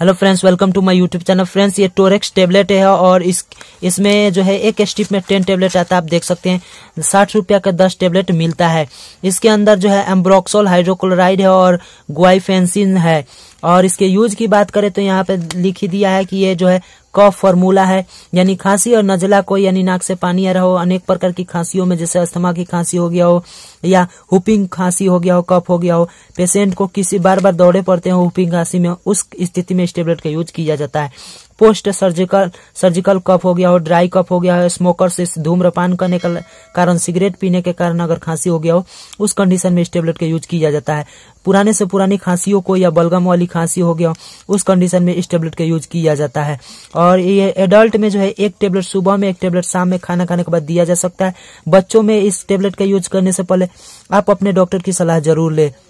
hello friends welcome to my YouTube channel friends ये Torex tablet है और इस इसमें जो है एक स्टिप में टेन टेबलेट आता है आप देख सकते हैं साठ रुपया का दस टेबलेट मिलता है इसके अंदर जो है एम्ब्रोक्सोल हाइड्रोक्लोराइड है और ग्वाइफेंसिन है और इसके यूज की बात करें तो यहाँ पे लिख ही दिया है कि ये जो है कफ फॉर्मूला है यानी खांसी और नजला को यानी नाक से पानी आ रहा हो अनेक प्रकार की खांसियों में जैसे अस्थमा की खांसी हो गया हो या हुपिंग खांसी हो गया हो कफ हो गया हो पेशेंट को किसी बार बार दौड़े पड़ते हो हुपिंग खांसी में उस स्थिति में स्टेबलेट का यूज किया जाता है पोस्ट सर्जिकल सर्जिकल कफ हो गया हो ड्राई कफ हो गया हो स्मोकर से धूम्रपान करने का कारण सिगरेट पीने के कारण अगर खांसी हो गया हो उस कंडीशन में इस टेबलेट का यूज किया जाता है पुराने से पुरानी खांसियों को या बलगम वाली खांसी हो गया हो उस कंडीशन में इस टेबलेट का यूज किया जाता है और ये एडल्ट में जो है एक टेबलेट सुबह में एक टेबलेट शाम में खाना खाने के बाद दिया जा सकता है बच्चों में इस टेबलेट का यूज करने से पहले आप अपने डॉक्टर की सलाह जरूर लें